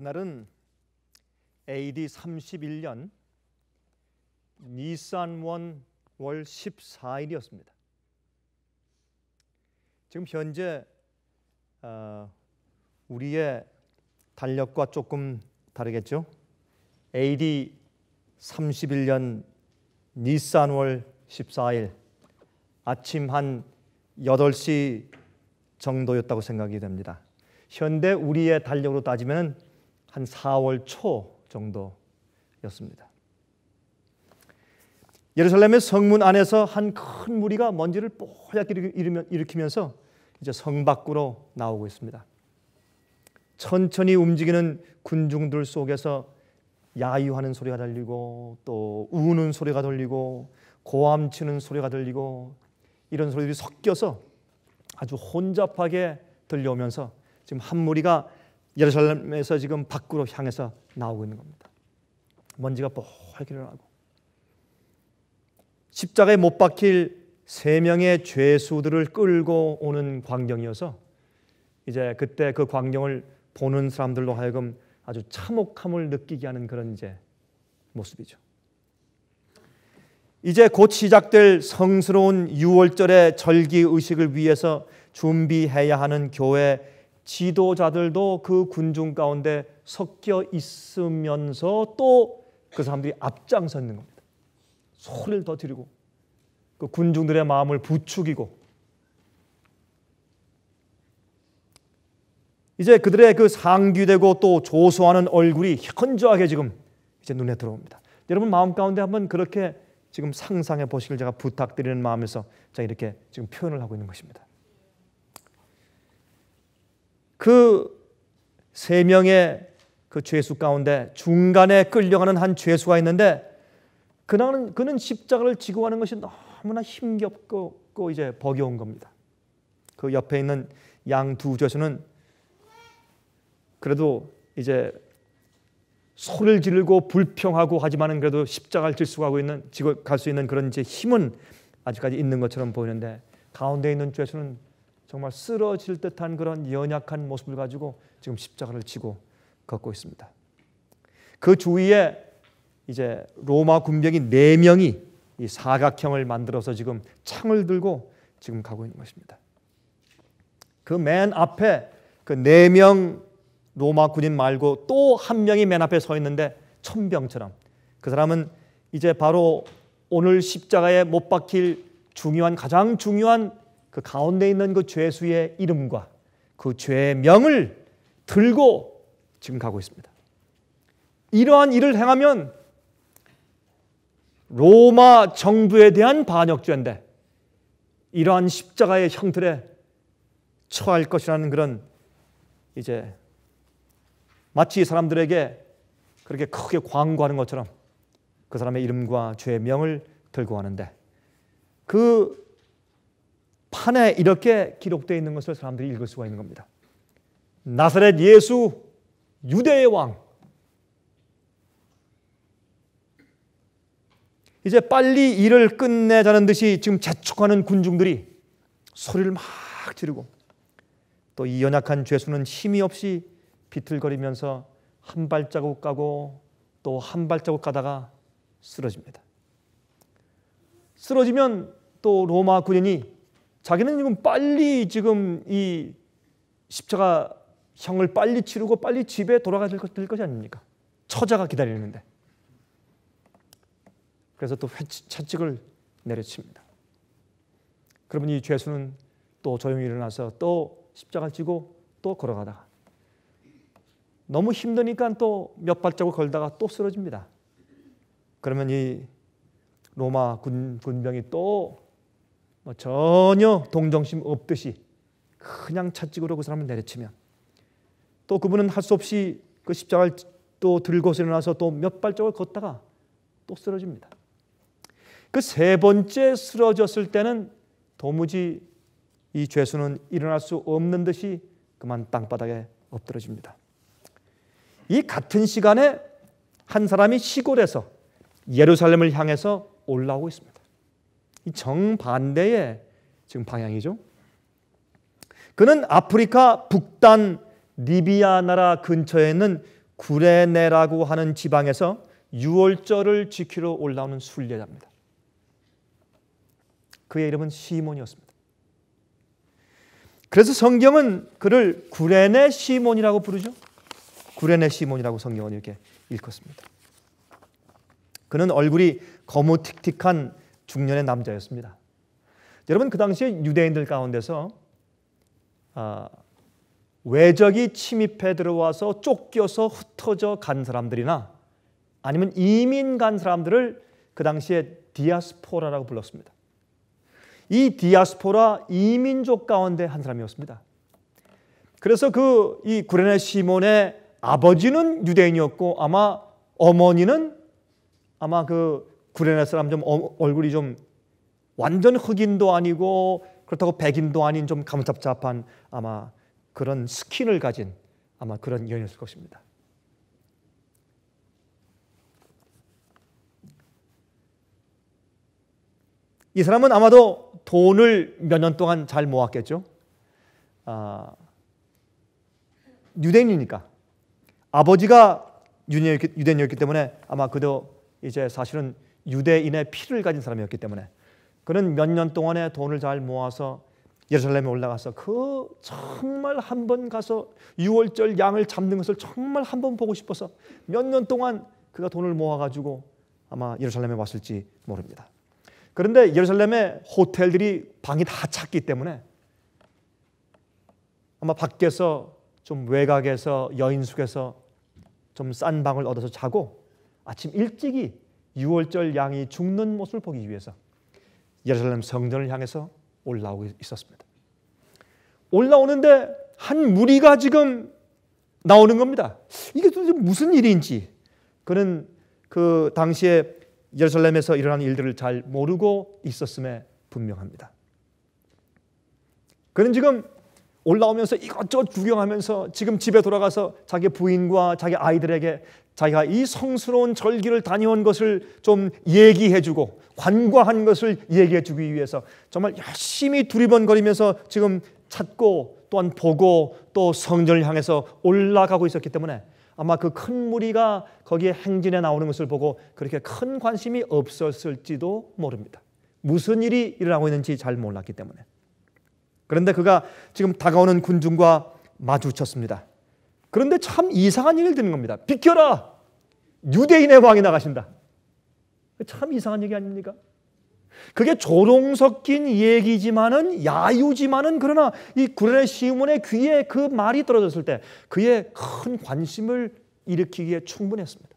그날은 AD 31년 니산원 월 14일이었습니다. 지금 현재 어, 우리의 달력과 조금 다르겠죠? AD 31년 니산월 14일 아침 한 8시 정도였다고 생각이 됩니다. 현대 우리의 달력으로 따지면 한 4월 초 정도였습니다. 예루살렘의 성문 안에서 한 큰 무리가 먼지를 뽀얗게 일으키면서 이제 성 밖으로 나오고 있습니다. 천천히 움직이는 군중들 속에서 야유하는 소리가 들리고 또 우는 소리가 들리고 고함치는 소리가 들리고 이런 소리들이 섞여서 아주 혼잡하게 들려오면서 지금 한 무리가 예루살렘에서 지금 밖으로 향해서 나오고 있는 겁니다. 먼지가 뽀게 일어나고 십자가에 못 박힐 세 명의 죄수들을 끌고 오는 광경이어서 이제 그때 그 광경을 보는 사람들로 하여금 아주 참혹함을 느끼게 하는 그런 이제 모습이죠. 이제 곧 시작될 성스러운 6월절의 절기 의식을 위해서 준비해야 하는 교회 지도자들도 그 군중 가운데 섞여 있으면서 또 그 사람들이 앞장서는 겁니다. 소리를 더 지르고 그 군중들의 마음을 부추기고 이제 그들의 그 상기되고 또 조소하는 얼굴이 현저하게 지금 이제 눈에 들어옵니다. 여러분 마음 가운데 한번 그렇게 지금 상상해 보시길 제가 부탁드리는 마음에서 제가 이렇게 지금 표현을 하고 있는 것입니다. 그세 명의 그 죄수 가운데 중간에 끌려가는 한 죄수가 있는데 그는 그는 십자가를 지고 가는 것이 너무나 힘겹고 이제 버겨운 겁니다. 그 옆에 있는 양 두 죄수는 그래도 이제 소를 지르고 불평하고 하지만은 그래도 십자가를 질수하고 있는 지고 갈 수 있는 그런 이제 힘은 아직까지 있는 것처럼 보이는데 가운데 있는 죄수는 정말 쓰러질 듯한 그런 연약한 모습을 가지고 지금 십자가를 치고 걷고 있습니다. 그 주위에 이제 로마 군병이 네 명이 이 사각형을 만들어서 지금 창을 들고 지금 가고 있는 것입니다. 그 맨 앞에 그 네 명 로마 군인 말고 또 한 명이 맨 앞에 서 있는데 천병처럼 그 사람은 이제 바로 오늘 십자가에 못 박힐 중요한 가장 중요한 그 가운데 있는 그 죄수의 이름과 그 죄의 명을 들고 지금 가고 있습니다. 이러한 일을 행하면 로마 정부에 대한 반역죄인데 이러한 십자가의 형틀에 처할 것이라는 그런 이제 마치 사람들에게 그렇게 크게 광고하는 것처럼 그 사람의 이름과 죄명을 들고 하는데 그 판에 이렇게 기록되어 있는 것을 사람들이 읽을 수가 있는 겁니다. 나사렛 예수 유대의 왕. 이제 빨리 일을 끝내자는 듯이 지금 재촉하는 군중들이 소리를 막 지르고 또 이 연약한 죄수는 힘이 없이 비틀거리면서 한 발자국 까고 또 한 발자국 까다가 쓰러집니다. 쓰러지면 또 로마 군인이 자기는 지금 빨리 지금 이 십자가 형을 빨리 치르고 빨리 집에 돌아가야 될 것이 아닙니까? 처자가 기다리는데. 그래서 또 채찍을 내려칩니다. 그러면 이 죄수는 또 조용히 일어나서 또 십자가를 지고 또 걸어가다가 너무 힘드니까 또 몇 발자국 걸다가 또 쓰러집니다. 그러면 이 로마 군, 군병이 또뭐 전혀 동정심 없듯이 그냥 찻찍으로 그 사람을 내려치면 또 그분은 할 수 없이 그 십자가를 또 들고서 일어나서 또 몇 발짝을 걷다가 또 쓰러집니다. 그 세 번째 쓰러졌을 때는 도무지 이 죄수는 일어날 수 없는 듯이 그만 땅바닥에 엎드러집니다. 이 같은 시간에 한 사람이 시골에서 예루살렘을 향해서 올라오고 있습니다. 이 정반대의 지금 방향이죠. 그는 아프리카 북단 리비아 나라 근처에 있는 구레네라고 하는 지방에서 유월절을 지키러 올라오는 순례자입니다. 그의 이름은 시몬이었습니다. 그래서 성경은 그를 구레네 시몬이라고 부르죠. 구레네 시몬이라고 성경은 이렇게 읽었습니다. 그는 얼굴이 거무틱틱한 중년의 남자였습니다. 여러분 그 당시에 유대인들 가운데서 아, 외적이 침입해 들어와서 쫓겨서 흩어져 간 사람들이나 아니면 이민 간 사람들을 그 당시에 디아스포라라고 불렀습니다. 이 디아스포라 이민족 가운데 한 사람이었습니다. 그래서 그 이 구레네 시몬의 아버지는 유대인이었고 아마 어머니는 아마 그 구레나 사람 좀 어, 얼굴이 좀 완전 흑인도 아니고 그렇다고 백인도 아닌 좀 감잡잡한 아마 그런 스킨을 가진 아마 그런 여인이었을 것입니다. 이 사람은 아마도 돈을 몇 년 동안 잘 모았겠죠. 아, 유대인이니까 아버지가 유대인이었기, 때문에 아마 그도 이제 사실은 유대인의 피를 가진 사람이었기 때문에 그는 몇 년 동안에 돈을 잘 모아서 예루살렘에 올라가서 그 정말 한 번 가서 유월절 양을 잡는 것을 정말 한 번 보고 싶어서 몇 년 동안 그가 돈을 모아가지고 아마 예루살렘에 왔을지 모릅니다. 그런데 예루살렘에 호텔들이 방이 다 찼기 때문에 아마 밖에서 좀 외곽에서 여인숙에서 좀 싼 방을 얻어서 자고 아침 일찍이 유월절 양이 죽는 모습을 보기 위해서 예루살렘 성전을 향해서 올라오고 있었습니다. 올라오는데 한 무리가 지금 나오는 겁니다. 이게 도대체 무슨 일인지 그는 그 당시에 예루살렘에서 일어난 일들을 잘 모르고 있었음에 분명합니다. 그는 지금 올라오면서 이것저것 구경하면서 지금 집에 돌아가서 자기 부인과 자기 아이들에게 자기가 이 성스러운 절기를 다녀온 것을 좀 얘기해주고 관과한 것을 얘기해주기 위해서 정말 열심히 두리번거리면서 지금 찾고 또한 보고 또 성전을 향해서 올라가고 있었기 때문에 아마 그 큰 무리가 거기에 행진해 나오는 것을 보고 그렇게 큰 관심이 없었을지도 모릅니다. 무슨 일이 일어나고 있는지 잘 몰랐기 때문에. 그런데 그가 지금 다가오는 군중과 마주쳤습니다. 그런데 참 이상한 일이 드는 겁니다. 비켜라! 유대인의 왕이 나가신다. 참 이상한 얘기 아닙니까? 그게 조롱 섞인 얘기지만은 야유지만은 그러나 이 구레네 시몬의 귀에 그 말이 떨어졌을 때 그의 큰 관심을 일으키기에 충분했습니다.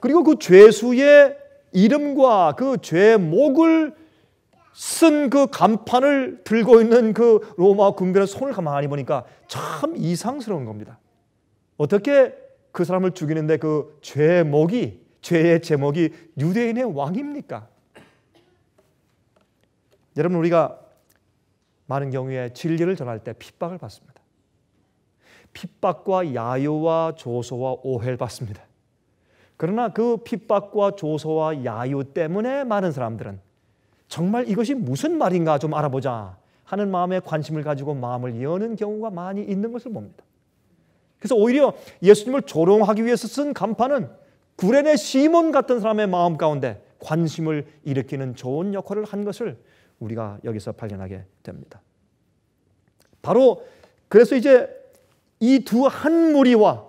그리고 그 죄수의 이름과 그 죄목을 쓴그 간판을 들고 있는 그 로마 군대는 손을 가만히 보니까 참 이상스러운 겁니다. 어떻게 그 사람을 죽이는데 그 죄목이 죄의 제목이 유대인의 왕입니까? 여러분 우리가 많은 경우에 진리를 전할 때 핍박을 받습니다. 핍박과 야유와 조소와 오해를 받습니다. 그러나 그 핍박과 조소와 야유 때문에 많은 사람들은 정말 이것이 무슨 말인가 좀 알아보자 하는 마음에 관심을 가지고 마음을 여는 경우가 많이 있는 것을 봅니다. 그래서 오히려 예수님을 조롱하기 위해서 쓴 간판은 구레네 시몬 같은 사람의 마음 가운데 관심을 일으키는 좋은 역할을 한 것을 우리가 여기서 발견하게 됩니다. 바로 그래서 이제 이 두 한 무리와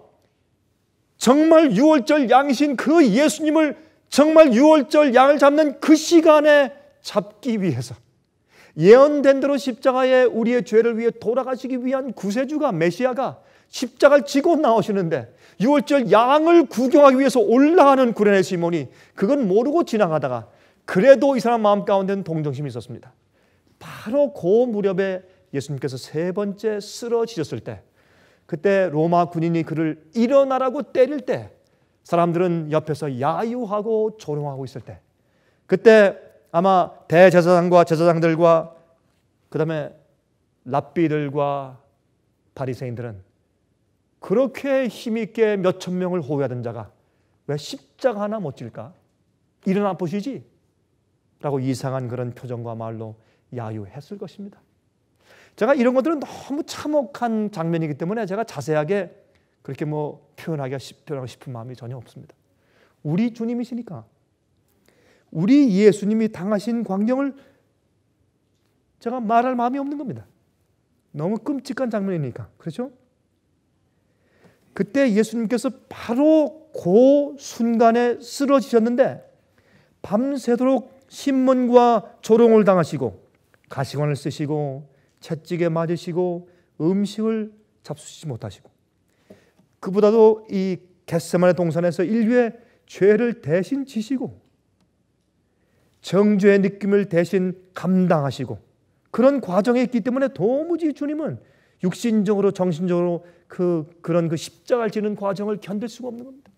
정말 유월절 양신 그 예수님을 정말 유월절 양을 잡는 그 시간에 잡기 위해서 예언된 대로 십자가에 우리의 죄를 위해 돌아가시기 위한 구세주가 메시아가 십자가를 지고 나오시는데 6월절 양을 구경하기 위해서 올라가는 구레네 시몬이 그건 모르고 지나가다가 그래도 이 사람 마음 가운데는 동정심이 있었습니다. 바로 그 무렵에 예수님께서 세 번째 쓰러지셨을 때 그때 로마 군인이 그를 일어나라고 때릴 때 사람들은 옆에서 야유하고 조롱하고 있을 때 그때 아마 대제사장과 제사장들과 그다음에 랍비들과 바리새인들은 그렇게 힘있게 몇 천 명을 호위하던 자가 왜 십자가 하나 못 질까? 일어나 보시지? 라고 이상한 그런 표정과 말로 야유했을 것입니다. 제가 이런 것들은 너무 참혹한 장면이기 때문에 제가 자세하게 그렇게 뭐 표현하기가 표현하고 싶은 마음이 전혀 없습니다. 우리 주님이시니까 우리 예수님이 당하신 광경을 제가 말할 마음이 없는 겁니다. 너무 끔찍한 장면이니까. 그렇죠? 그때 예수님께서 바로 그 순간에 쓰러지셨는데 밤새도록 신문과 조롱을 당하시고 가시관을 쓰시고 채찍에 맞으시고 음식을 잡수시지 못하시고 그보다도 이 겟세만의 동산에서 인류의 죄를 대신 지시고 정죄의 느낌을 대신 감당하시고 그런 과정에 있기 때문에 도무지 주님은 육신적으로 정신적으로 그 그런 그 십자가를 지는 과정을 견딜 수가 없는 겁니다.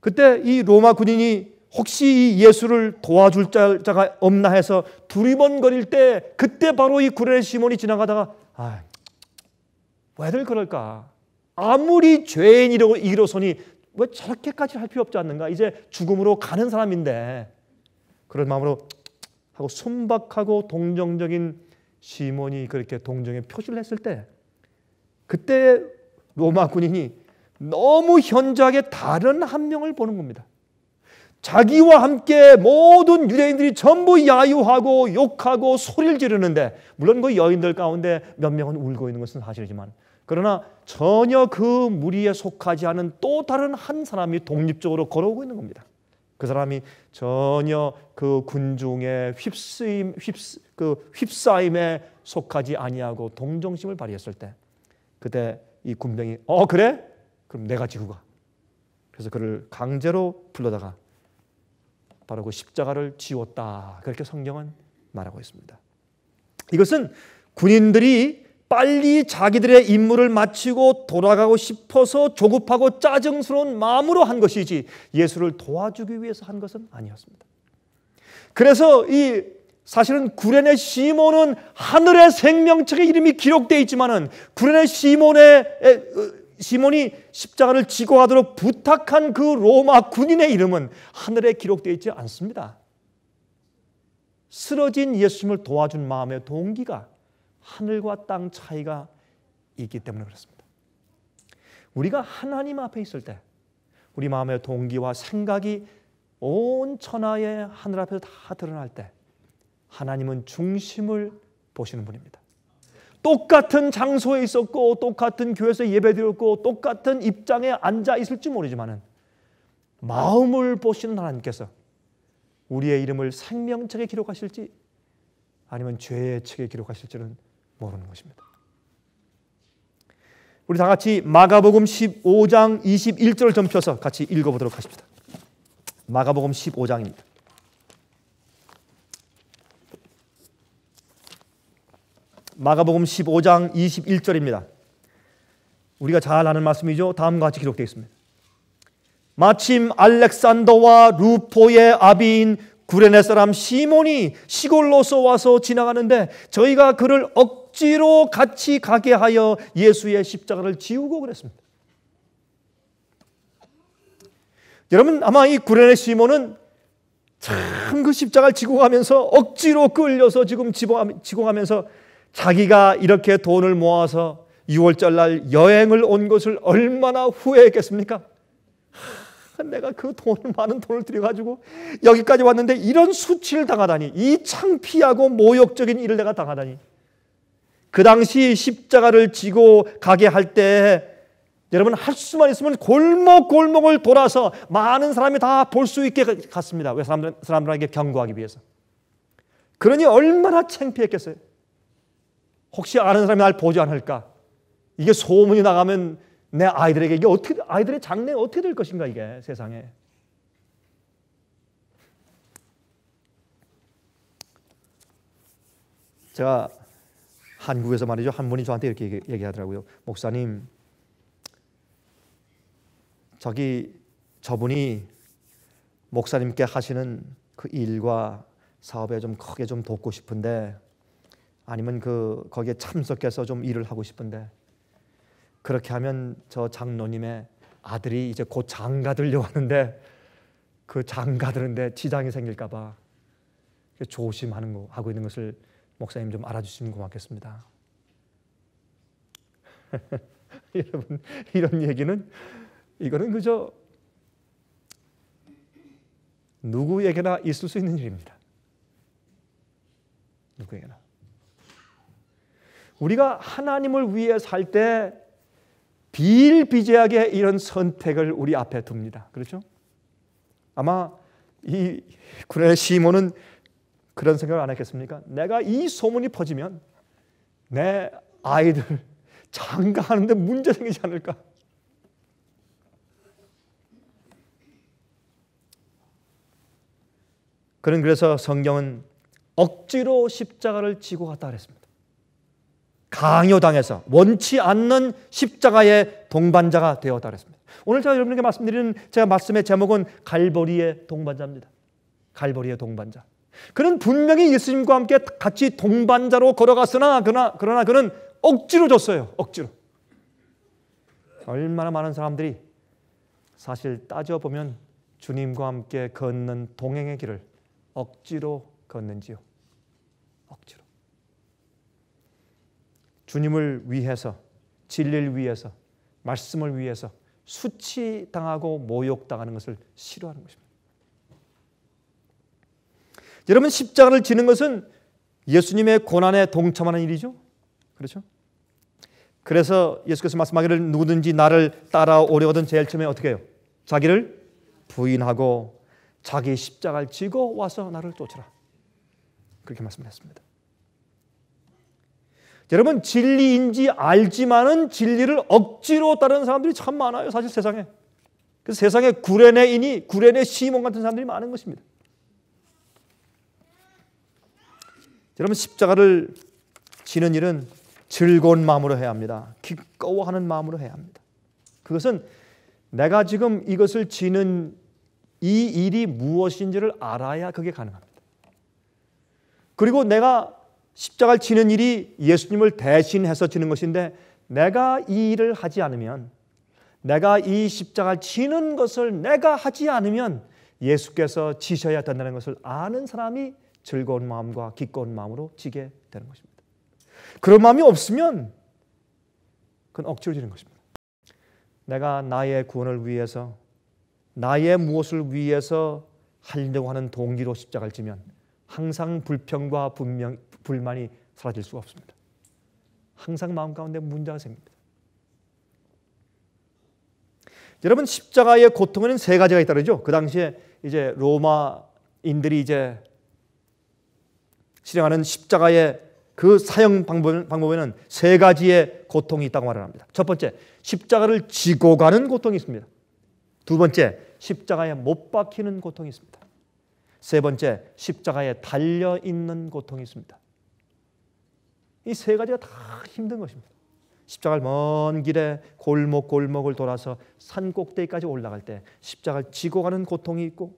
그때 이 로마 군인이 혹시 이 예수를 도와줄 자가 없나 해서 두리번거릴 때 그때 바로 이 구레네 시몬이 지나가다가 아, 왜들 그럴까? 아무리 죄인이라고 이로소니 왜 저렇게까지 할 필요 없지 않는가? 이제 죽음으로 가는 사람인데 그런 마음으로 하고 순박하고 동정적인 시몬이 그렇게 동정의 표시를 했을 때 그때 로마 군인이 너무 현저하게 다른 한 명을 보는 겁니다. 자기와 함께 모든 유대인들이 전부 야유하고 욕하고 소리를 지르는데 물론 그 여인들 가운데 몇 명은 울고 있는 것은 사실이지만 그러나 전혀 그 무리에 속하지 않은 또 다른 한 사람이 독립적으로 걸어오고 있는 겁니다. 그 사람이 전혀 그 군중의 휩쓰임, 휩쓰, 그 휩싸임에 속하지 아니하고 동정심을 발휘했을 때 그때 이 군병이 어 그래? 그럼 내가 지고 가. 그래서 그를 강제로 불러다가 바로 그 십자가를 지웠다. 그렇게 성경은 말하고 있습니다. 이것은 군인들이 빨리 자기들의 임무를 마치고 돌아가고 싶어서 조급하고 짜증스러운 마음으로 한 것이지 예수를 도와주기 위해서 한 것은 아니었습니다. 그래서 이 사실은 구레네 시몬은 하늘의 생명책에 이름이 기록되어 있지만은 구레네 시몬의 시몬이 십자가를 지고 가도록 부탁한 그 로마 군인의 이름은 하늘에 기록되어 있지 않습니다. 쓰러진 예수님을 도와준 마음의 동기가 하늘과 땅 차이가 있기 때문에 그렇습니다. 우리가 하나님 앞에 있을 때 우리 마음의 동기와 생각이 온 천하의 하늘 앞에서 다 드러날 때 하나님은 중심을 보시는 분입니다. 똑같은 장소에 있었고 똑같은 교회에서 예배드렸고 똑같은 입장에 앉아 있을지 모르지만은 마음을 보시는 하나님께서 우리의 이름을 생명책에 기록하실지 아니면 죄의 책에 기록하실지는 모르는 것입니다. 우리 다 같이 마가복음 15장 21절을 점펴서 같이 읽어보도록 하십니다. 마가복음 15장입니다. 마가복음 15장 21절입니다. 우리가 잘 아는 말씀이죠. 다음과 같이 기록되어 있습니다. 마침 알렉산더와 루포의 아비인 구레네 사람 시몬이 시골로서 와서 지나가는데 저희가 그를 억 억지로 같이 가게 하여 예수의 십자가를 지우고 그랬습니다. 여러분 아마 이 구레네 시몬은 참 그 십자가를 지고 가면서 억지로 끌려서 지금 지고 가면서 자기가 이렇게 돈을 모아서 6월절 날 여행을 온 것을 얼마나 후회했겠습니까? 하, 내가 그 돈을 많은 돈을 들여가지고 여기까지 왔는데 이런 수치를 당하다니 이 창피하고 모욕적인 일을 내가 당하다니 그 당시 십자가를 지고 가게 할 때 여러분 할 수만 있으면 골목골목을 돌아서 많은 사람이 다 볼 수 있게 갔습니다. 왜 사람들, 사람들에게 경고하기 위해서. 그러니 얼마나 창피했겠어요. 혹시 아는 사람이 날 보지 않을까? 이게 소문이 나가면 내 아이들에게 이게 어떻게 아이들의 장래 어떻게 될 것인가 이게 세상에. 제가 한국에서 말이죠. 한 분이 저한테 이렇게 얘기하더라고요. 목사님, 저기 저분이 목사님께 하시는 그 일과 사업에 좀 크게 좀 돕고 싶은데 아니면 그 거기에 참석해서 좀 일을 하고 싶은데 그렇게 하면 저 장로님의 아들이 이제 곧 장가들려고 하는데 그 장가들은데 지장이 생길까봐 조심하는 거 하고 있는 것을 목사님 좀 알아주시면 고맙겠습니다. 여러분 이런 얘기는 이거는 그저 누구에게나 있을 수 있는 일입니다. 누구에게나. 우리가 하나님을 위해 살 때 비일비재하게 이런 선택을 우리 앞에 둡니다. 그렇죠? 아마 이 군의 시몬은 그런 생각을 안 했겠습니까? 내가 이 소문이 퍼지면 내 아이들 장가하는데 문제 생기지 않을까? 그는 그래서 성경은 억지로 십자가를 지고 갔다 그랬습니다. 강요당해서 원치 않는 십자가의 동반자가 되었다 그랬습니다. 오늘 제가 여러분에게 말씀드리는 제가 말씀의 제목은 갈보리의 동반자입니다. 갈보리의 동반자. 그는 분명히 예수님과 함께 같이 동반자로 걸어갔으나 그러나, 그러나 그는 억지로 졌어요. 억지로. 얼마나 많은 사람들이 사실 따져보면 주님과 함께 걷는 동행의 길을 억지로 걷는지요. 억지로. 주님을 위해서, 진리를 위해서, 말씀을 위해서 수치당하고 모욕당하는 것을 싫어하는 것입니다. 여러분 십자가를 지는 것은 예수님의 고난에 동참하는 일이죠. 그렇죠? 그래서 예수께서 말씀하기를 누구든지 나를 따라오려거든 제일 처음에 어떻게 해요? 자기를 부인하고 자기 십자가를 지고 와서 나를 쫓으라. 그렇게 말씀하습니다 여러분 진리인지 알지만은 진리를 억지로 따르는 사람들이 참 많아요. 사실 세상에. 그래서 세상에 구레네인이 구레네 시몬 같은 사람들이 많은 것입니다. 여러분 십자가를 지는 일은 즐거운 마음으로 해야 합니다. 기꺼워하는 마음으로 해야 합니다. 그것은 내가 지금 이것을 지는 이 일이 무엇인지를 알아야 그게 가능합니다. 그리고 내가 십자가를 지는 일이 예수님을 대신해서 지는 것인데 내가 이 일을 하지 않으면 내가 이 십자가를 지는 것을 내가 하지 않으면 예수께서 지셔야 된다는 것을 아는 사람이 즐거운 마음과 기꺼운 마음으로 지게 되는 것입니다. 그런 마음이 없으면 그건 억지로 지는 것입니다. 내가 나의 구원을 위해서 나의 무엇을 위해서 하려고 하는 동기로 십자가를 지면 항상 불평과 분명, 불만이 사라질 수가 없습니다. 항상 마음 가운데 문제가 생깁니다. 여러분 십자가의 고통에는 세 가지가 있다르죠. 그 당시에 이제 로마인들이 이제 실행하는 십자가의 그 사형 방법에는 세 가지의 고통이 있다고 말을 합니다. 첫 번째, 십자가를 지고 가는 고통이 있습니다. 두 번째, 십자가에 못 박히는 고통이 있습니다. 세 번째, 십자가에 달려 있는 고통이 있습니다. 이 세 가지가 다 힘든 것입니다. 십자가를 먼 길에 골목 골목을 돌아서 산 꼭대기까지 올라갈 때 십자가를 지고 가는 고통이 있고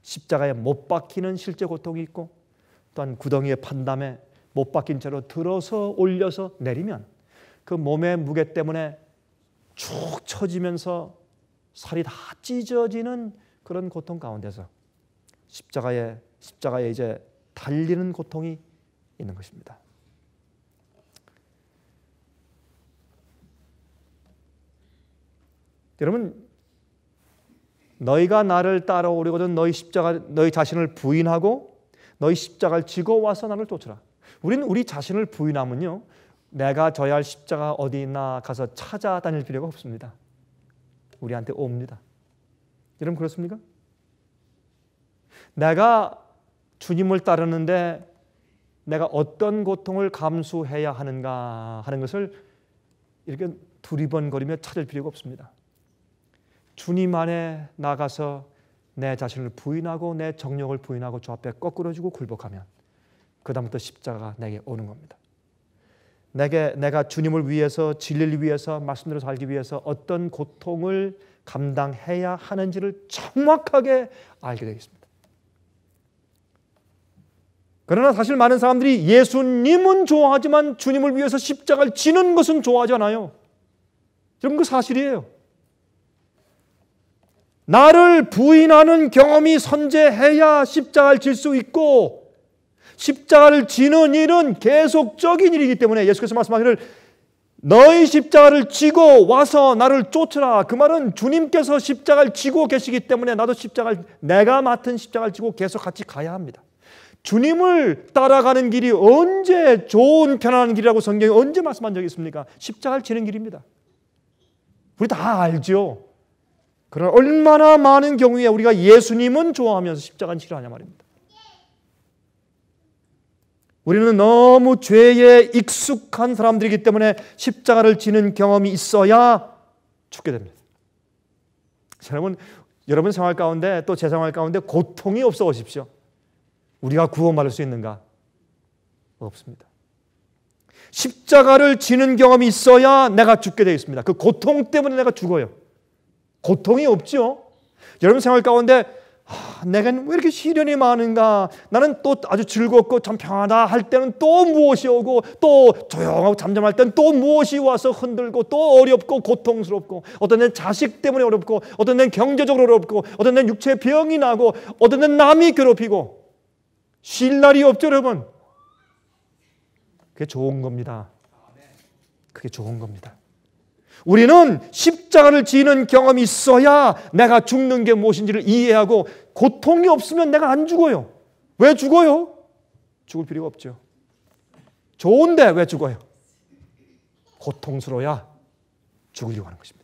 십자가에 못 박히는 실제 고통이 있고 또한 구덩이에 판담에 못 박힌 채로 들어서 올려서 내리면 그 몸의 무게 때문에 축 처지면서 살이 다 찢어지는 그런 고통 가운데서 십자가에 십자가에 이제 달리는 고통이 있는 것입니다. 여러분 너희가 나를 따라오려거든 너희 십자가 너희 자신을 부인하고 너희 십자가를 지고 와서 나를 쫓으라. 우리는 우리 자신을 부인하면요. 내가 져야 할 십자가 어디 있나 가서 찾아다닐 필요가 없습니다. 우리한테 옵니다. 여러분 그렇습니까? 내가 주님을 따르는데 내가 어떤 고통을 감수해야 하는가 하는 것을 이렇게 두리번거리며 찾을 필요가 없습니다. 주님 안에 나가서 내 자신을 부인하고 내정력을 부인하고 저 앞에 거꾸로지고 굴복하면 그다음부터 십자가 내게 오는 겁니다. 내게 내가 주님을 위해서 진리를 위해서 말씀대로 살기 위해서 어떤 고통을 감당해야 하는지를 정확하게 알게 되겠습니다. 그러나 사실 많은 사람들이 예수님은 좋아하지만 주님을 위해서 십자가를 지는 것은 좋아하지 않아요. 여러분 그 사실이에요. 나를 부인하는 경험이 선제해야 십자가를 질 수 있고 십자가를 지는 일은 계속적인 일이기 때문에 예수께서 말씀하기를 너희 십자가를 지고 와서 나를 쫓으라. 그 말은 주님께서 십자가를 지고 계시기 때문에 나도 십자가를 내가 맡은 십자가를 지고 계속 같이 가야 합니다. 주님을 따라가는 길이 언제 좋은 편안한 길이라고 성경이 언제 말씀한 적이 있습니까? 십자가를 지는 길입니다. 우리 다 알죠. 그러나 얼마나 많은 경우에 우리가 예수님은 좋아하면서 십자가는 싫어하냐 말입니다. 우리는 너무 죄에 익숙한 사람들이기 때문에 십자가를 지는 경험이 있어야 죽게 됩니다. 여러분, 여러분 생활 가운데 또 제 생활 가운데 고통이 없어 오십시오. 우리가 구원받을 수 있는가? 없습니다. 십자가를 지는 경험이 있어야 내가 죽게 되어 있습니다. 그 고통 때문에 내가 죽어요. 고통이 없죠. 여러분 생활 가운데 아, 내가 왜 이렇게 시련이 많은가? 나는 또 아주 즐겁고 참 평안하다 할 때는 또 무엇이 오고 또 조용하고 잠잠할 때는 또 무엇이 와서 흔들고 또 어렵고 고통스럽고 어떤 데는 자식 때문에 어렵고 어떤 데는 경제적으로 어렵고 어떤 데는 육체 병이 나고 어떤 데는 남이 괴롭히고 쉴 날이 없죠 여러분 그게 좋은 겁니다 그게 좋은 겁니다 우리는 십자가를 지는 경험이 있어야 내가 죽는 게 무엇인지를 이해하고 고통이 없으면 내가 안 죽어요. 왜 죽어요? 죽을 필요가 없죠. 좋은데 왜 죽어요? 고통스러워야 죽으려고 하는 것입니다.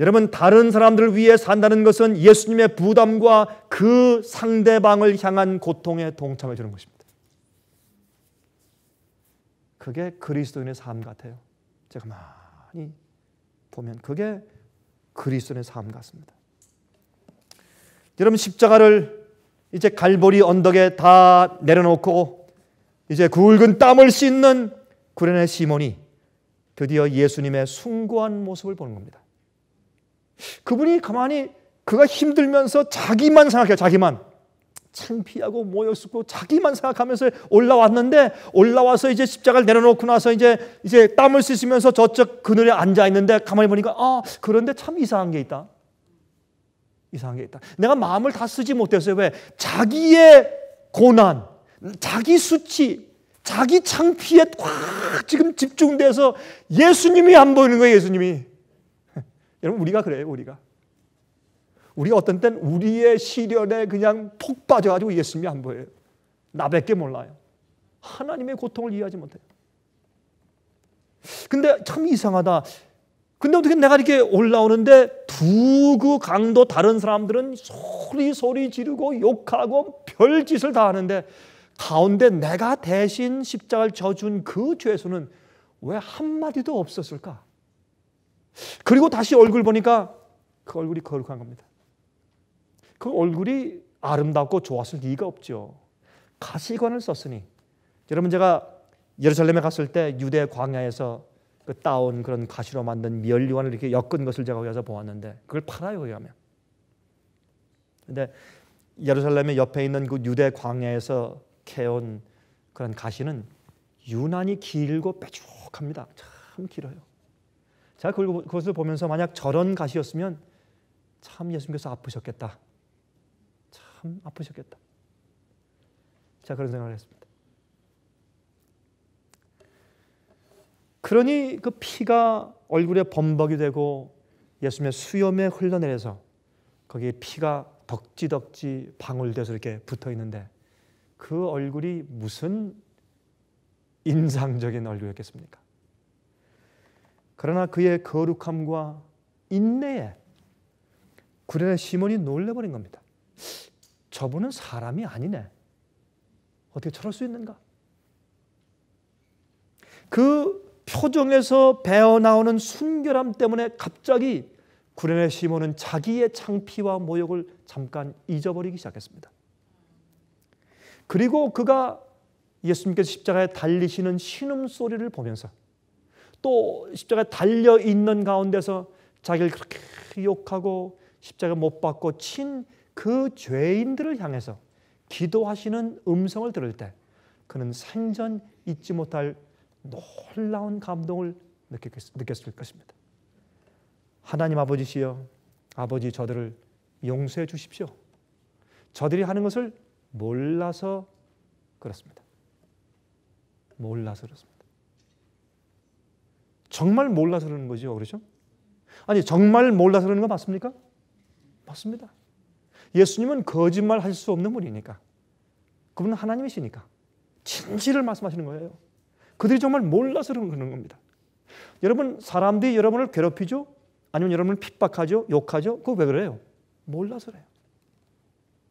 여러분, 다른 사람들을 위해 산다는 것은 예수님의 부담과 그 상대방을 향한 고통에 동참해 주는 것입니다. 그게 그리스도인의 삶 같아요. 제가 많이 보면 그게 그리스도인의 삶 같습니다. 여러분 십자가를 이제 갈보리 언덕에 다 내려놓고 이제 굵은 땀을 씻는 구레네 시몬이 드디어 예수님의 숭고한 모습을 보는 겁니다. 그분이 가만히 그가 힘들면서 자기만 생각해요. 자기만. 창피하고 모여쓰고 자기만 생각하면서 올라왔는데 올라와서 이제 십자가를 내려놓고 나서 이제 이제 땀을 씻으면서 저쪽 그늘에 앉아 있는데 가만히 보니까 아 그런데 참 이상한 게 있다. 이상한 게 있다. 내가 마음을 다 쓰지 못했어요. 왜? 자기의 고난, 자기 수치, 자기 창피에 꽉 지금 집중돼서 예수님이 안 보이는 거예요. 예수님이. 여러분 우리가 그래요. 우리가. 우리 어떤 땐 우리의 시련에 그냥 폭 빠져가지고 예수님이 안 보여요. 나밖에 몰라요. 하나님의 고통을 이해하지 못해요. 근데 참 이상하다. 근데 어떻게 내가 이렇게 올라오는데 두 그 강도 다른 사람들은 소리 소리 지르고 욕하고 별짓을 다 하는데 가운데 내가 대신 십자가를 져준 그 죄수는 왜 한마디도 없었을까? 그리고 다시 얼굴 보니까 그 얼굴이 거룩한 겁니다. 그 얼굴이 아름답고 좋았을 리가 없죠. 가시관을 썼으니 여러분 제가 예루살렘에 갔을 때 유대 광야에서 그 따온 그런 가시로 만든 멸리관을 이렇게 엮은 것을 제가 거기 서 보았는데 그걸 팔아요 거기 가면. 근데 예루살렘의 옆에 있는 그 유대 광야에서 캐온 그런 가시는 유난히 길고 뾰족합니다. 참 길어요. 제가 그것을 보면서 만약 저런 가시였으면 참 예수님께서 아프셨겠다. 참 아프셨겠다. 자, 그런 생각을 했습니다. 그러니 그 피가 얼굴에 범벅이 되고 예수님의 수염에 흘러내려서 거기에 피가 덕지덕지 방울돼서 이렇게 붙어 있는데 그 얼굴이 무슨 인상적인 얼굴이었겠습니까? 그러나 그의 거룩함과 인내에 구레네 시몬이 놀래버린 겁니다. 저분은 사람이 아니네. 어떻게 저럴 수 있는가? 그 표정에서 배어나오는 순결함 때문에 갑자기 구레네 시몬은 자기의 창피와 모욕을 잠깐 잊어버리기 시작했습니다. 그리고 그가 예수님께서 십자가에 달리시는 신음소리를 보면서 또 십자가에 달려 있는 가운데서 자기를 그렇게 욕하고 십자가 못 받고 친그 죄인들을 향해서 기도하시는 음성을 들을 때 그는 생전 잊지 못할 놀라운 감동을 느꼈을 것입니다. 하나님 아버지시여, 아버지 저들을 용서해 주십시오. 저들이 하는 것을 몰라서 그렇습니다. 몰라서 그렇습니다. 정말 몰라서 그러는 거죠, 그렇죠? 아니 정말 몰라서 그러는 거 맞습니까? 맞습니다. 예수님은 거짓말 하실 수 없는 분이니까. 그분은 하나님이시니까. 진실을 말씀하시는 거예요. 그들이 정말 몰라서 그러 겁니다. 여러분, 사람들이 여러분을 괴롭히죠? 아니면 여러분을 핍박하죠? 욕하죠? 그거 왜 그래요? 몰라서 그래요.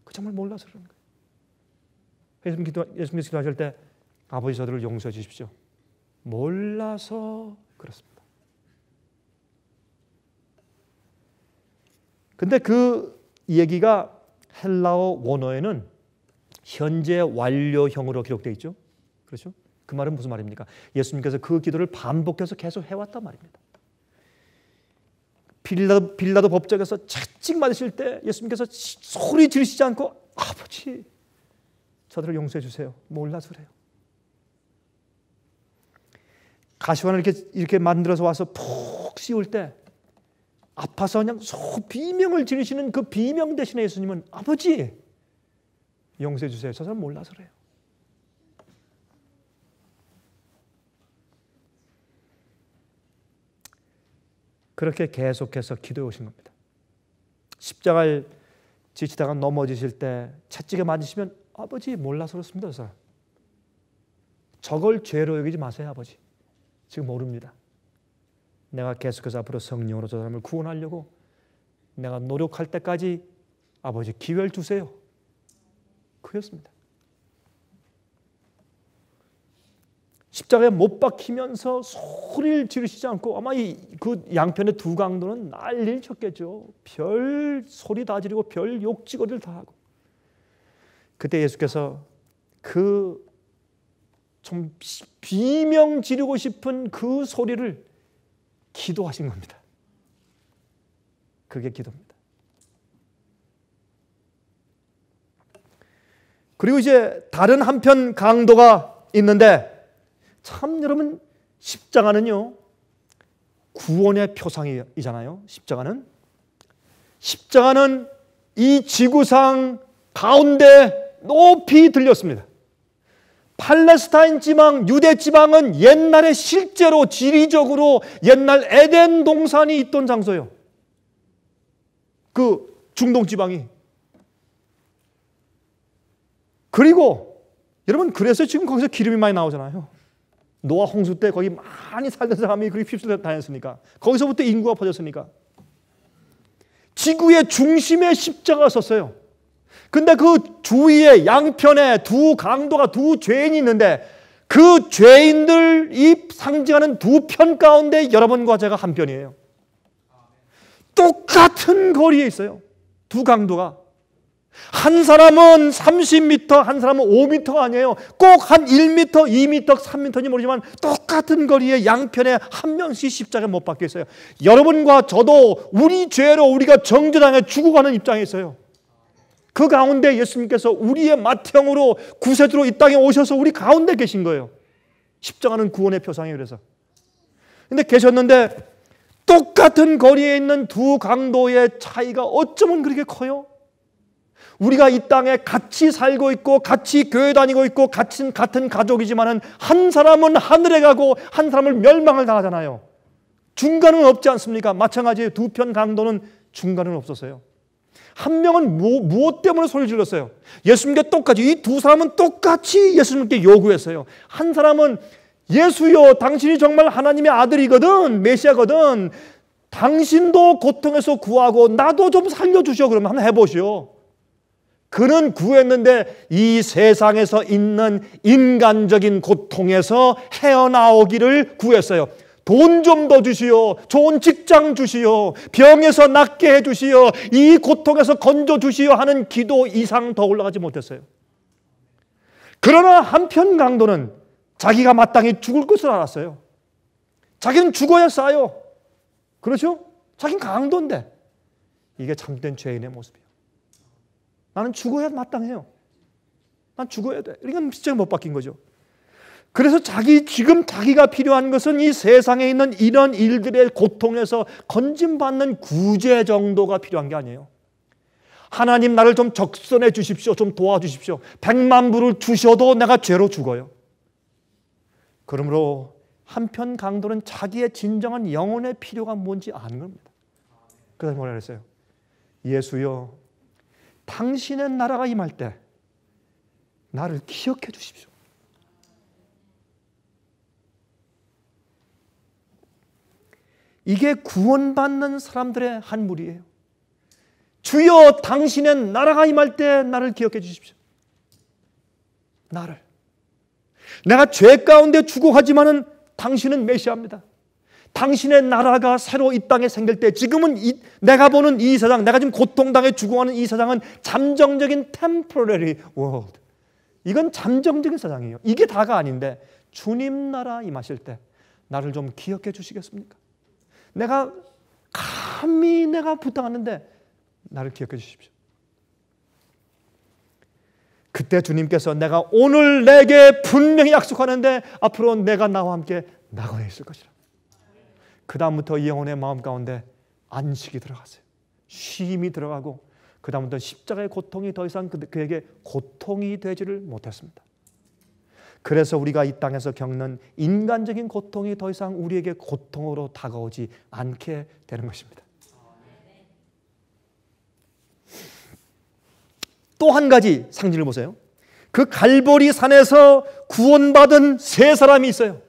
그 정말 몰라서 그러 거예요. 예수님 기도, 예수님께서 기도하실 때 아버지 저들을 용서해 주십시오. 몰라서 그렇습니다. 근데 그이 얘기가 헬라어 원어에는 현재 완료형으로 기록되어 있죠. 그렇죠? 그 말은 무슨 말입니까? 예수님께서 그 기도를 반복해서 계속 해왔단 말입니다. 빌라도, 빌라도 법정에서 채찍 맞으실 때 예수님께서 소리 지르시지 않고 아버지 저들을 용서해 주세요. 몰라서 그래요. 가시관을 이렇게, 이렇게 만들어서 와서 푹 씌울 때 아파서 그냥 소비명을 지르시는 그 비명 대신에 예수님은 아버지 용서해 주세요. 저 사람 몰라서 그래요. 그렇게 계속해서 기도해 오신 겁니다. 십자가를 지치다가 넘어지실 때 채찍에 맞으시면 아버지 몰라서 그렇습니다. 저 사람. 저걸 죄로 여기지 마세요 아버지. 지금 모릅니다. 내가 계속해서 앞으로 성령으로 저 사람을 구원하려고 내가 노력할 때까지 아버지 기회를 주세요. 그였습니다. 십자가에 못 박히면서 소리를 지르시지 않고 아마 이그 양편의 두 강도는 난리를 쳤겠죠. 별 소리 다 지르고 별 욕지거리를 다 하고. 그때 예수께서 그 좀 비명 지르고 싶은 그 소리를 기도하신 겁니다. 그게 기도입니다. 그리고 이제 다른 한편 강도가 있는데 참 여러분 십자가는요 구원의 표상이잖아요. 십자가는 십자가는 이 지구상 가운데 높이 들렸습니다. 팔레스타인 지방, 유대 지방은 옛날에 실제로 지리적으로 옛날 에덴 동산이 있던 장소예요. 그 중동 지방이. 그리고 여러분 그래서 지금 거기서 기름이 많이 나오잖아요. 노아 홍수 때 거기 많이 살던 사람이 그렇게 휩쓸려 다녔으니까 거기서부터 인구가 퍼졌으니까 지구의 중심에 십자가 섰어요. 근데 그 주위에 양편에 두 강도가 두 죄인이 있는데 그 죄인들이 상징하는 두 편 가운데 여러분과 제가 한 편이에요. 똑같은 거리에 있어요. 두 강도가. 한 사람은 30m, 한 사람은 5m가 아니에요. 꼭 한 1m, 2m, 3m인지 모르지만 똑같은 거리에 양편에 한 명씩 십자가못 박혀 있어요. 여러분과 저도 우리 죄로 우리가 정죄당해 죽어가는 입장에 있어요. 그 가운데 예수님께서 우리의 마태형으로 구세주로 이 땅에 오셔서 우리 가운데 계신 거예요. 십자가는 구원의 표상이 그래서. 근데 계셨는데 똑같은 거리에 있는 두 강도의 차이가 어쩌면 그렇게 커요? 우리가 이 땅에 같이 살고 있고 같이 교회 다니고 있고 같은 같은 가족이지만은 한 사람은 하늘에 가고 한 사람은 멸망을 당하잖아요. 중간은 없지 않습니까? 마찬가지두편 강도는 중간은 없었어요. 한 명은 뭐, 무엇 때문에 소리 질렀어요? 예수님께 똑같이 이 두 사람은 똑같이 예수님께 요구했어요. 한 사람은 예수여 당신이 정말 하나님의 아들이거든 메시아거든 당신도 고통에서 구하고 나도 좀 살려주시오 그러면 한번 해보시오. 그는 구했는데 이 세상에서 있는 인간적인 고통에서 헤어나오기를 구했어요. 돈좀더 주시오. 좋은 직장 주시오. 병에서 낫게 해 주시오. 이 고통에서 건져 주시오 하는 기도 이상 더 올라가지 못했어요. 그러나 한편 강도는 자기가 마땅히 죽을 것을 알았어요. 자기는 죽어야 싸요. 그렇죠? 자기는 강도인데. 이게 참된 죄인의 모습이에요. 나는 죽어야 마땅해요. 난 죽어야 돼. 그러니까 진짜 못 바뀐 거죠. 그래서 자기 지금 자기가 필요한 것은 이 세상에 있는 이런 일들의 고통에서 건진받는 구제 정도가 필요한 게 아니에요. 하나님 나를 좀 적선해 주십시오. 좀 도와주십시오. 백만 불을 주셔도 내가 죄로 죽어요. 그러므로 한편 강도는 자기의 진정한 영혼의 필요가 뭔지 아는 겁니다. 그래서 뭐라 그랬어요? 예수여, 당신의 나라가 임할 때 나를 기억해 주십시오. 이게 구원받는 사람들의 한 무리예요. 주여 당신의 나라가 임할 때 나를 기억해 주십시오. 나를. 내가 죄 가운데 죽어가지만은 당신은 메시아입니다. 당신의 나라가 새로 이 땅에 생길 때 지금은 이, 내가 보는 이 세상, 내가 지금 고통당해 죽어가는 이 세상은 잠정적인 temporary world. 이건 잠정적인 세상이에요. 이게 다가 아닌데 주님 나라 임하실 때 나를 좀 기억해 주시겠습니까? 내가 감히 내가 부탁하는데 나를 기억해 주십시오. 그때 주님께서 내가 오늘 내게 분명히 약속하는데 앞으로 내가 나와 함께 나고 있을 것이라. 그 다음부터 이 영혼의 마음 가운데 안식이 들어갔어요. 쉼이 들어가고 그 다음부터 십자가의 고통이 더 이상 그에게 고통이 되지를 못했습니다. 그래서 우리가 이 땅에서 겪는 인간적인 고통이 더 이상 우리에게 고통으로 다가오지 않게 되는 것입니다. 또 한 가지 상징을 보세요. 그 갈보리 산에서 구원받은 세 사람이 있어요.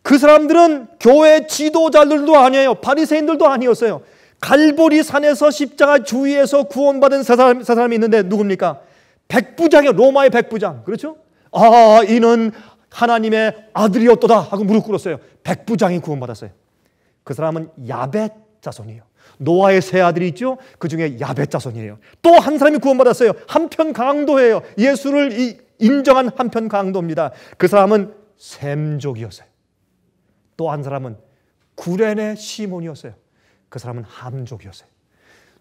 그 사람들은 교회 지도자들도 아니에요. 바리새인들도 아니었어요. 갈보리 산에서 십자가 주위에서 구원받은 세 사람, 사람이 있는데 누굽니까? 백부장이요. 로마의 백부장. 그렇죠? 아, 이는 하나님의 아들이었도다 하고 무릎 꿇었어요. 백부장이 구원받았어요. 그 사람은 야벳 자손이에요. 노아의 세 아들이 있죠. 그 중에 야벳 자손이에요. 또 한 사람이 구원받았어요. 한편 강도예요. 예수를 인정한 한편 강도입니다. 그 사람은 샘족이었어요. 또 한 사람은 구레네 시몬이었어요. 그 사람은 함족이었어요.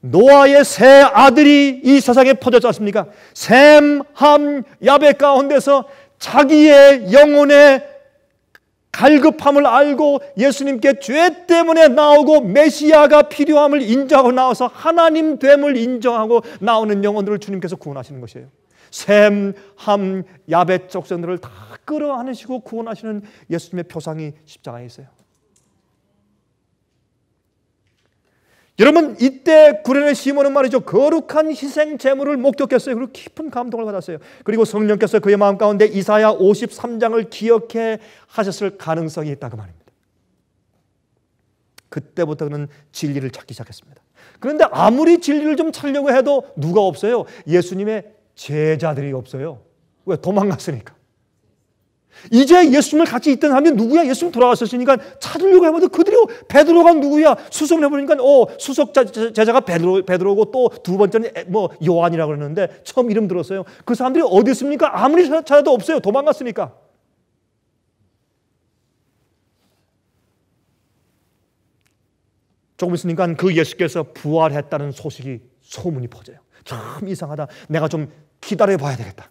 노아의 세 아들이 이 세상에 퍼졌지 않습니까? 샘, 함, 야베 가운데서 자기의 영혼의 갈급함을 알고 예수님께 죄 때문에 나오고 메시아가 필요함을 인정하고 나와서 하나님 됨을 인정하고 나오는 영혼들을 주님께서 구원하시는 것이에요. 샘, 함, 야벳 적선들을 다 끌어안으시고 구원하시는 예수님의 표상이 십자가에 있어요. 여러분 이때 구레네 시몬은 말이죠 거룩한 희생 제물을 목격했어요. 그리고 깊은 감동을 받았어요. 그리고 성령께서 그의 마음 가운데 이사야 53장을 기억해 하셨을 가능성이 있다고 말입니다. 그때부터 그는 진리를 찾기 시작했습니다. 그런데 아무리 진리를 좀 찾려고 해도 누가 없어요? 예수님의 제자들이 없어요. 왜 도망갔으니까. 이제 예수님을 같이 있던 사람이 누구야? 예수님 돌아갔었으니까 찾으려고 해봐도 그들이 베드로가 누구야? 수석을 해보니까 어 수석 제자가 베드로, 베드로고 또 두 번째는 뭐 요한이라고 그러는데 처음 이름 들었어요. 그 사람들이 어디 있습니까? 아무리 찾아도 없어요. 도망갔으니까. 조금 있으니까 그 예수께서 부활했다는 소식이 소문이 퍼져요. 참 이상하다. 내가 좀 기다려봐야 되겠다.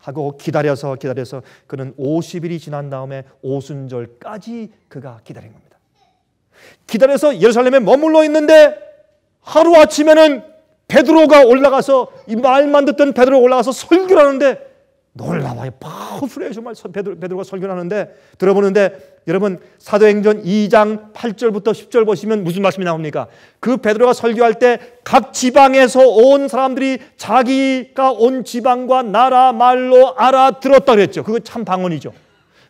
하고 기다려서 기다려서 그는 50일이 지난 다음에 오순절까지 그가 기다린 겁니다. 기다려서 예루살렘에 머물러 있는데 하루아침에는 베드로가 올라가서 이 말만 듣던 베드로가 올라가서 설교를 하는데 놀라워요. 파워풀해요. 정말 베드로, 베드로가 설교를 하는데 들어보는데 여러분 사도행전 2장 8절부터 10절 보시면 무슨 말씀이 나옵니까? 그 베드로가 설교할 때 각 지방에서 온 사람들이 자기가 온 지방과 나라 말로 알아들었다 그랬죠. 그거 참 방언이죠.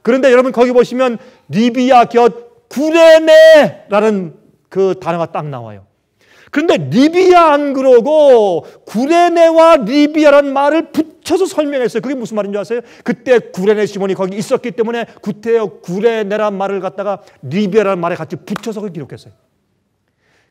그런데 여러분 거기 보시면 리비아 곁 구레네라는 그 단어가 딱 나와요. 그런데 리비아 안 그러고 구레네와 리비아란 말을 붙여서 설명했어요. 그게 무슨 말인지 아세요? 그때 구레네 시몬이 거기 있었기 때문에 구테어 구레네란 말을 갖다가 리비아라 말에 같이 붙여서 기록했어요.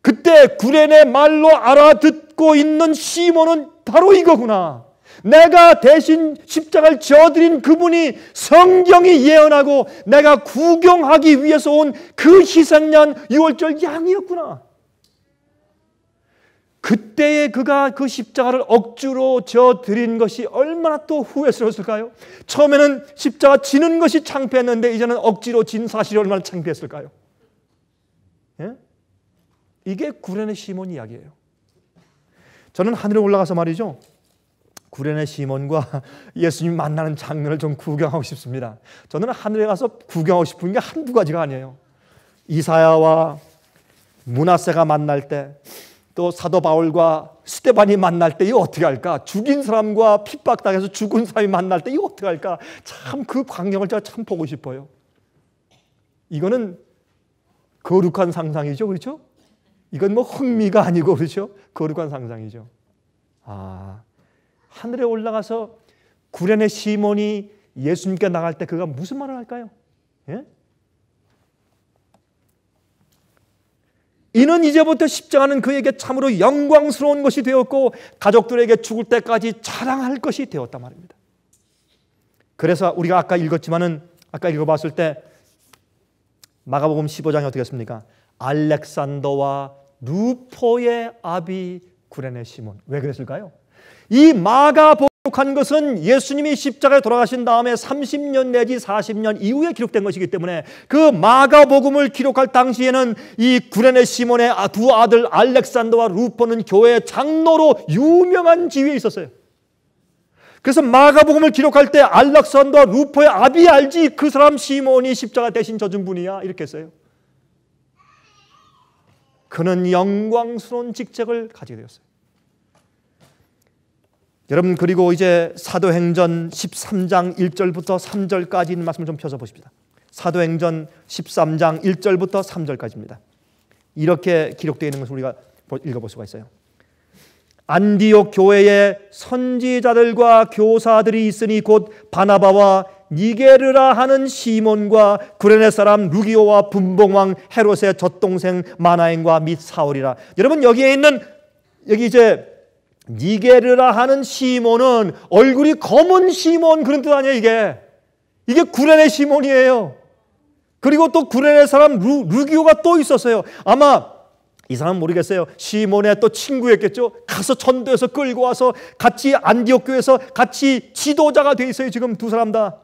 그때 구레네 말로 알아듣고 있는 시몬은 바로 이거구나. 내가 대신 십자가를 지어드린 그분이 성경이 예언하고 내가 구경하기 위해서 온 그 희생양 6월절 양이었구나. 그때에 그가 그 십자가를 억지로 저 드린 것이 얼마나 또 후회스러웠을까요? 처음에는 십자가 지는 것이 창피했는데 이제는 억지로 진 사실이 얼마나 창피했을까요? 예? 이게 구레네 시몬 이야기예요. 저는 하늘에 올라가서 말이죠. 구레네 시몬과 예수님 만나는 장면을 좀 구경하고 싶습니다. 저는 하늘에 가서 구경하고 싶은 게 한두 가지가 아니에요. 이사야와 문하세가 만날 때또 사도 바울과 스테반이 만날 때 이거 어떻게 할까? 죽인 사람과 핍박당해서 죽은 사람이 만날 때 이거 어떻게 할까? 참 그 광경을 제가 참 보고 싶어요. 이거는 거룩한 상상이죠. 그렇죠? 이건 뭐 흥미가 아니고 그렇죠? 거룩한 상상이죠. 아, 하늘에 올라가서 구레네 시몬이 예수님께 나갈 때 그가 무슨 말을 할까요? 예? 이는 이제부터 십자가는 그에게 참으로 영광스러운 것이 되었고 가족들에게 죽을 때까지 자랑할 것이 되었단 말입니다. 그래서 우리가 아까 읽었지만은 아까 읽어봤을 때 마가복음 15장이 어떻게 했습니까? 알렉산더와 루포의 아비 구레네 시몬 왜 그랬을까요? 이 마가복 기록한 것은 예수님이 십자가에 돌아가신 다음에 30년 내지 40년 이후에 기록된 것이기 때문에 그 마가복음을 기록할 당시에는 이 구레네 시몬의 두 아들 알렉산더와 루퍼는 교회 의 장로로 유명한 지위에 있었어요. 그래서 마가복음을 기록할 때 알렉산더와 루퍼의 아비 알지 그 사람 시몬이 십자가 대신 젖은 분이야 이렇게 했어요. 그는 영광스러운 직책을 가지게 되었어요. 여러분 그리고 이제 사도행전 13장 1절부터 3절까지 있는 말씀을 좀 펴서 보십니다. 사도행전 13장 1절부터 3절까지입니다. 이렇게 기록되어 있는 것을 우리가 읽어볼 수가 있어요. 안디옥 교회에 선지자들과 교사들이 있으니 곧 바나바와 니게르라 하는 시몬과 구레네 사람 루기오와 분봉왕 헤롯의 젖동생 마나행과 및 사울이라. 여러분 여기에 있는 여기 이제 니게르라 하는 시몬은 얼굴이 검은 시몬 그런 뜻 아니에요, 이게. 이게 구레네 시몬이에요. 그리고 또 구레네 사람 루, 루기오가 또 있었어요. 아마 이 사람 모르겠어요. 시몬의 또 친구였겠죠. 가서 천도해서 끌고 와서 같이 안디옥 교에서 같이 지도자가 돼 있어요. 지금 두 사람 다.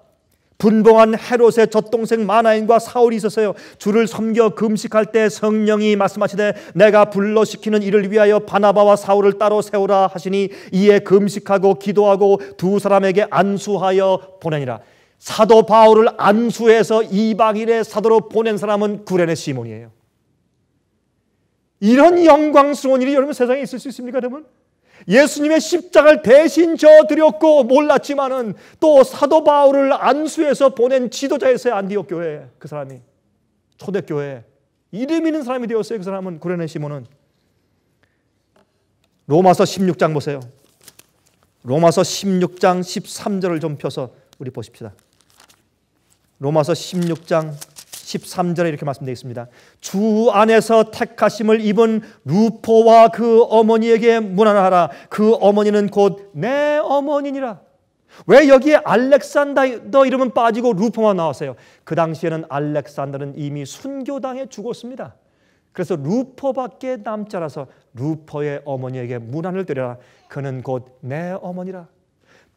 분봉한 헤롯의 젖동생 마나인과 사울이 있었어요. 주를 섬겨 금식할 때 성령이 말씀하시되 내가 불러시키는 일을 위하여 바나바와 사울을 따로 세우라 하시니 이에 금식하고 기도하고 두 사람에게 안수하여 보내니라. 사도 바울을 안수해서 이박일의 사도로 보낸 사람은 구레네 시몬이에요. 이런 영광스러운 일이 여러분 세상에 있을 수 있습니까, 여러분? 예수님의 십자가를 대신 저드렸고 몰랐지만은 또 사도 바울을 안수해서 보낸 지도자에서요 안디옥 교회 그 사람이 초대 교회 이름 있는 사람이 되었어요. 그 사람은 구레네 시몬은 로마서 16장 보세요. 로마서 16장 13절을 좀 펴서 우리 보십시다. 로마서 16장 13절에 이렇게 말씀되어 있습니다. 주 안에서 택하심을 입은 루포와 그 어머니에게 문안하라. 그 어머니는 곧 내 어머니니라. 왜 여기에 알렉산더 이름은 빠지고 루포만 나왔어요? 그 당시에는 알렉산더는 이미 순교당해 죽었습니다. 그래서 루포밖에 남자라서 루포의 어머니에게 문안을 드려라. 그는 곧 내 어머니라.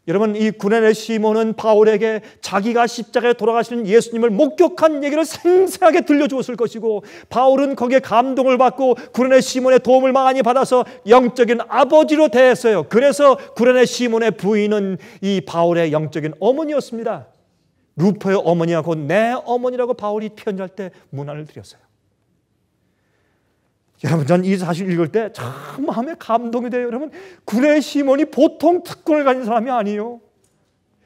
여러분 이 구레네 시몬은 바울에게 자기가 십자가에 돌아가시는 예수님을 목격한 얘기를 생생하게 들려주었을 것이고 바울은 거기에 감동을 받고 구레네 시몬의 도움을 많이 받아서 영적인 아버지로 대했어요. 그래서 구레네 시몬의 부인은 이 바울의 영적인 어머니였습니다. 루퍼의 어머니하고 내 어머니라고 바울이 편지할 때 문안을 드렸어요. 여러분 전이 사실 읽을 때 참 마음에 감동이 돼요. 여러분 구레 시몬이 보통 특권을 가진 사람이 아니에요.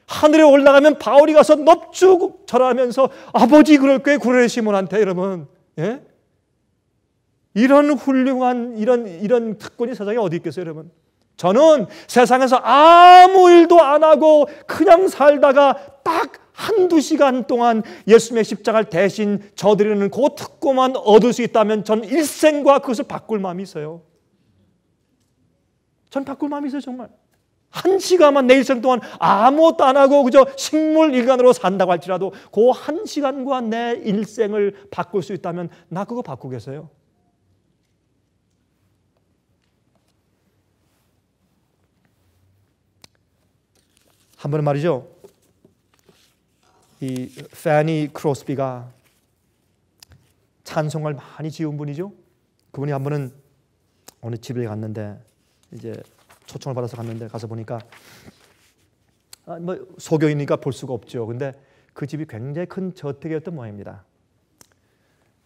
하늘에 올라가면 바울이 가서 넙죽 절하면서 아버지 그럴 거예요. 구레 시몬한테 여러분. 예? 이런 훌륭한 이런 이런 특권이 세상에 어디 있겠어요, 여러분? 저는 세상에서 아무 일도 안 하고 그냥 살다가 딱 한두 시간 동안 예수님의 십자가를 대신 저드리는 그특권만 얻을 수 있다면 전 일생과 그것을 바꿀 마음이 있어요. 전 바꿀 마음이 있어요, 정말. 한 시간만 내 일생 동안 아무것도 안 하고 그저 식물 일간으로 산다고 할지라도 그 한 시간과 내 일생을 바꿀 수 있다면 나 그거 바꾸겠어요. 한번 말이죠. 이 페니 크로스비가 찬송을 많이 지은 분이죠. 그분이 한 번은 어느 집에 갔는데 이제 초청을 받아서 갔는데 가서 보니까 아, 뭐 소교이니까 볼 수가 없죠. 근데 그 집이 굉장히 큰 저택이었던 모양입니다.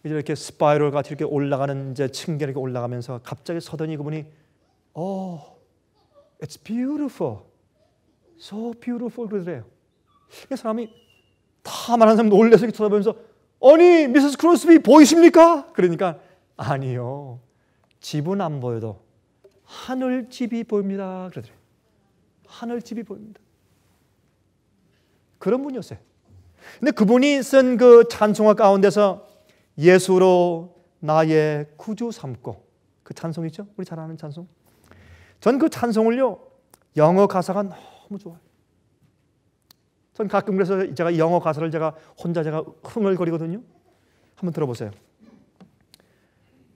이제 이렇게 스파이럴 같이 이렇게 올라가는 이제 층계 이렇게 올라가면서 갑자기 서더니 그분이 어, oh, it's beautiful, so beautiful 그러더래요. 이 사람이 다 말하는 사람 놀래서 이렇 쳐다보면서 아니 미세스 크로스비 보이십니까? 그러니까 아니요 집은 안 보여도 하늘집이 보입니다 그러더래 요 하늘집이 보입니다 그런 분이었어요 근데 그분이 쓴 그 찬송가 가운데서 예수로 나의 구주 삼고 그 찬송 이죠 우리 잘 아는 찬송 전 그 찬송을요 영어 가사가 너무 좋아요 전 가끔 그래서 제가 영어 가사를 제가 혼자 제가 흥얼거리거든요. 한번 들어보세요.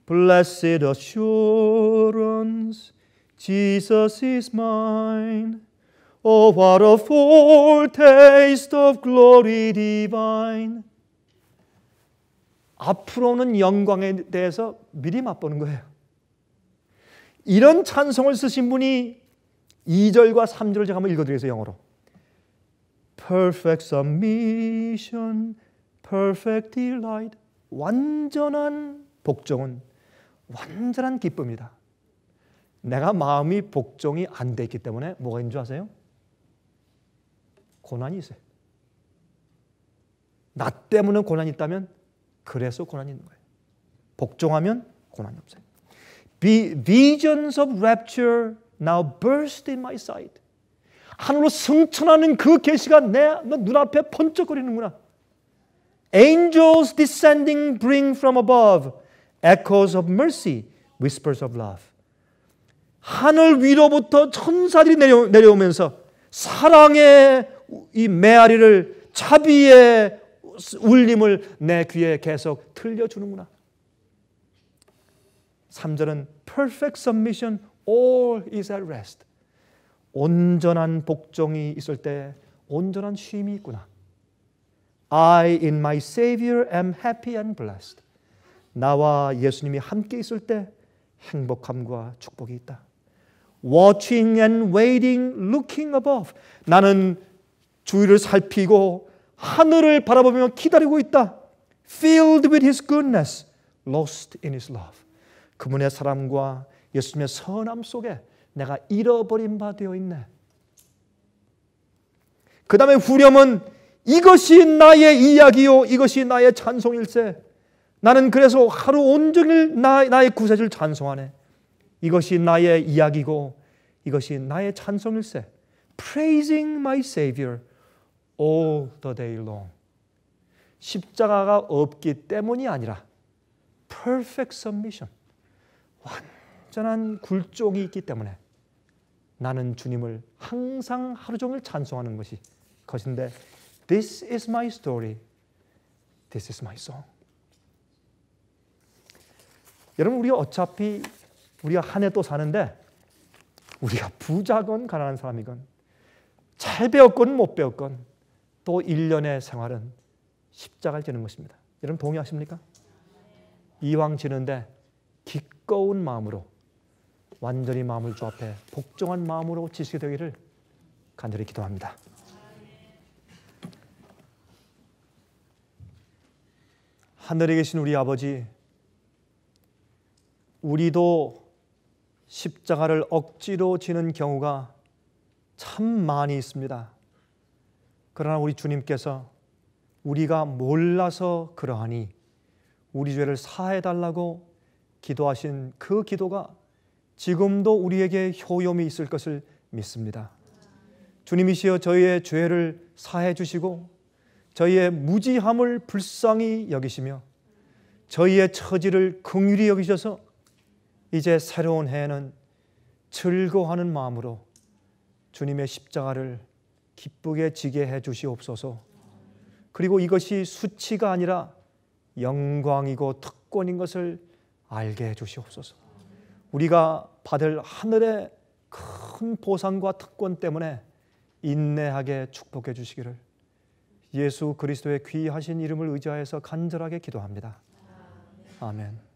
Blessed assurance, Jesus is mine. Oh, what a foretaste of glory divine. 앞으로는 영광에 대해서 미리 맛보는 거예요. 이런 찬송을 쓰신 분이 2절과 3절을 제가 한번 읽어드리겠습니다. 영어로. perfect submission, perfect delight. 완전한 복종은 완전한 기쁨이다. 내가 마음이 복종이 안돼기 때문에 뭐가 있는 줄 아세요? 고난이 있어요. 나 때문에 고난이 있다면 그래서 고난이 있는 거예요. 복종하면 고난이 없어요. Visions of rapture now burst in my sight. 하늘로 승천하는 그 계시가 내 눈앞에 번쩍거리는구나. Angels descending bring from above echoes of mercy, whispers of love. 하늘 위로부터 천사들이 내려, 내려오면서 사랑의 이 메아리를 자비의 울림을 내 귀에 계속 들려주는구나. 3절은 perfect submission all is at rest. 온전한 복종이 있을 때 온전한 쉼이 있구나. I in my Savior am happy and blessed. 나와 예수님이 함께 있을 때 행복함과 축복이 있다. Watching and waiting, looking above. 나는 주위를 살피고 하늘을 바라보며 기다리고 있다. Filled with His goodness, lost in His love. 그분의 사랑과 예수님의 선함 속에 내가 잃어버린 바 되어 있네. 그 다음에 후렴은 이것이 나의 이야기요. 이것이 나의 찬송일세. 나는 그래서 하루 온종일 나, 나의 구세주를 찬송하네. 이것이 나의 이야기고 이것이 나의 찬송일세. Praising my Savior all the day long. 십자가가 없기 때문이 아니라 perfect submission. 완전한 굴종이 있기 때문에 나는 주님을 항상 하루 종일 찬송하는 것이 것인데 This is my story. This is my song. 여러분 우리가 어차피 우리가 한 해 또 사는데 우리가 부자건 가난한 사람이건 잘 배웠건 못 배웠건 또 1년의 생활은 십자가를 지는 것입니다. 여러분 동의하십니까? 이왕 지는데 기꺼운 마음으로 완전히 마음을 주 앞에 복종한 마음으로 지시게 되기를 간절히 기도합니다. 하늘에 계신 우리 아버지, 우리도 십자가를 억지로 지는 경우가 참 많이 있습니다. 그러나 우리 주님께서 우리가 몰라서 그러하니 우리 죄를 사해 달라고 기도하신 그 기도가 지금도 우리에게 효염이 있을 것을 믿습니다. 주님이시여 저희의 죄를 사해 주시고 저희의 무지함을 불쌍히 여기시며 저희의 처지를 긍휼히 여기셔서 이제 새로운 해에는 즐거워하는 마음으로 주님의 십자가를 기쁘게 지게 해 주시옵소서. 그리고 이것이 수치가 아니라 영광이고 특권인 것을 알게 해 주시옵소서. 우리가 받을 하늘의 큰 보상과 특권 때문에 인내하게 축복해 주시기를 예수 그리스도의 귀하신 이름을 의지하여서 간절하게 기도합니다. 아멘.